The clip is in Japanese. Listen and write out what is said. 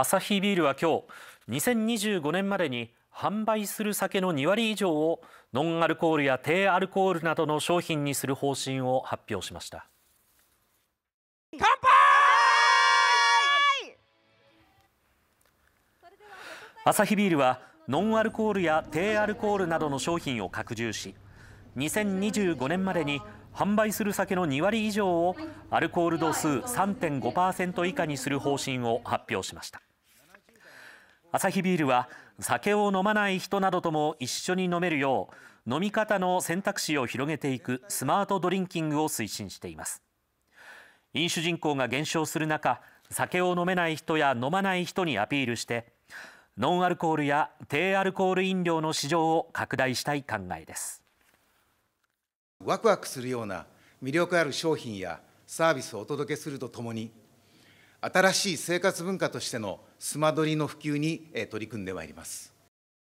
アサヒビールは今日2025年までに販売する酒の2割以上をノンアルコールや低アルコールなどの商品にする方針を発表しました乾杯アサヒビールはノンアルコールや低アルコールなどの商品を拡充し2025年までに販売する酒の2割以上をアルコール度数3.5%以下にする方針を発表しました。アサヒビールは酒を飲まない人などとも一緒に飲めるよう飲み方の選択肢を広げていくスマートドリンキングを推進しています飲酒人口が減少する中酒を飲めない人や飲まない人にアピールしてノンアルコールや低アルコール飲料の市場を拡大したい考えですワクワクするような魅力ある商品やサービスをお届けするとともに新しい生活文化としてのスマドリの普及に取り組んでまいります。